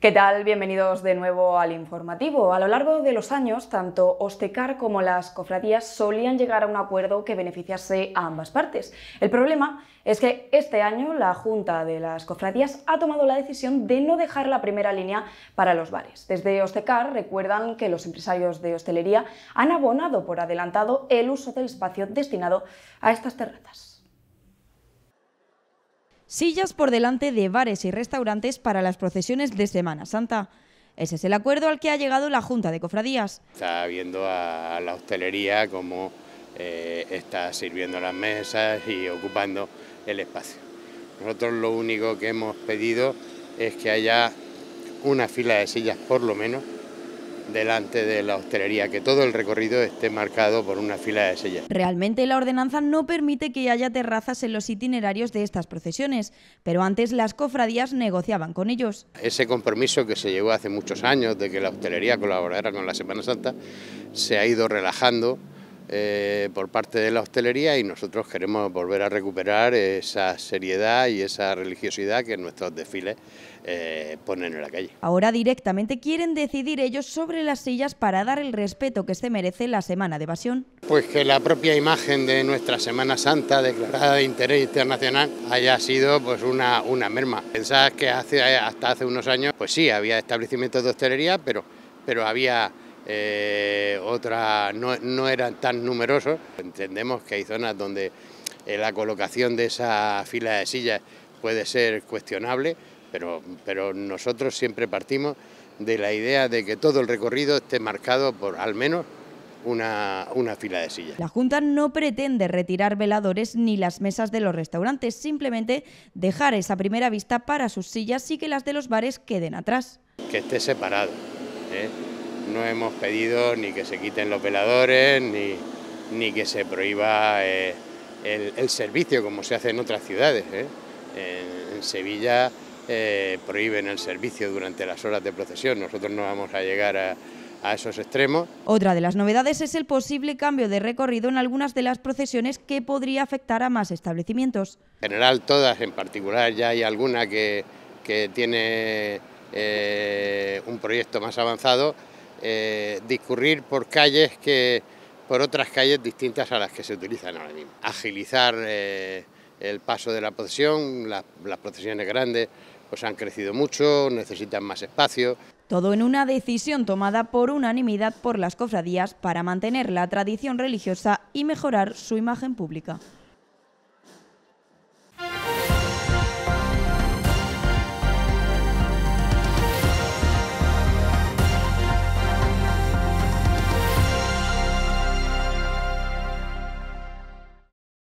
¿Qué tal? Bienvenidos de nuevo al informativo. A lo largo de los años, tanto Ostecar como las cofradías solían llegar a un acuerdo que beneficiase a ambas partes. El problema es que este año la Junta de las Cofradías ha tomado la decisión de no dejar la primera línea para los bares. Desde Ostecar recuerdan que los empresarios de hostelería han abonado por adelantado el uso del espacio destinado a estas terrazas sillas por delante de bares y restaurantes para las procesiones de Semana Santa. Ese es el acuerdo al que ha llegado la Junta de Cofradías. Está viendo a la hostelería cómo eh, está sirviendo las mesas y ocupando el espacio. Nosotros lo único que hemos pedido es que haya una fila de sillas por lo menos delante de la hostelería, que todo el recorrido esté marcado por una fila de sellas. Realmente la ordenanza no permite que haya terrazas en los itinerarios de estas procesiones, pero antes las cofradías negociaban con ellos. Ese compromiso que se llevó hace muchos años de que la hostelería colaborara con la Semana Santa se ha ido relajando eh, por parte de la hostelería y nosotros queremos volver a recuperar esa seriedad y esa religiosidad que nuestros desfiles eh, ponen en la calle. Ahora directamente quieren decidir ellos sobre las sillas para dar el respeto que se merece la Semana de Evasión. Pues que la propia imagen de nuestra Semana Santa declarada de interés internacional haya sido pues una, una merma. Pensad que hace, hasta hace unos años pues sí, había establecimientos de hostelería, pero, pero había eh, otras no, eran tan numerosos. Entendemos que hay zonas donde eh, la colocación de esa fila de sillas puede ser cuestionable, pero, nosotros siempre partimos de la idea de que todo el recorrido esté marcado por al menos una, fila de sillas. La Junta no pretende retirar veladores ni las mesas de los restaurantes, simplemente dejar esa primera vista para sus sillas y que las de los bares queden atrás. Que esté separado. ¿eh? no hemos pedido ni que se quiten los veladores, ni, que se prohíba eh, el, servicio como se hace en otras ciudades. ¿eh? En, Sevilla eh, prohíben el servicio durante las horas de procesión, nosotros no vamos a llegar a, esos extremos. Otra de las novedades es el posible cambio de recorrido en algunas de las procesiones que podría afectar a más establecimientos. En general todas, en particular ya hay alguna que, tiene un proyecto más avanzado eh, discurrir por calles que por otras calles distintas a las que se utilizan ahora mismo. Agilizar eh, el paso de la procesión, las procesiones grandes pues han crecido mucho, necesitan más espacio. Todo en una decisión tomada por unanimidad por las cofradías para mantener la tradición religiosa y mejorar su imagen pública.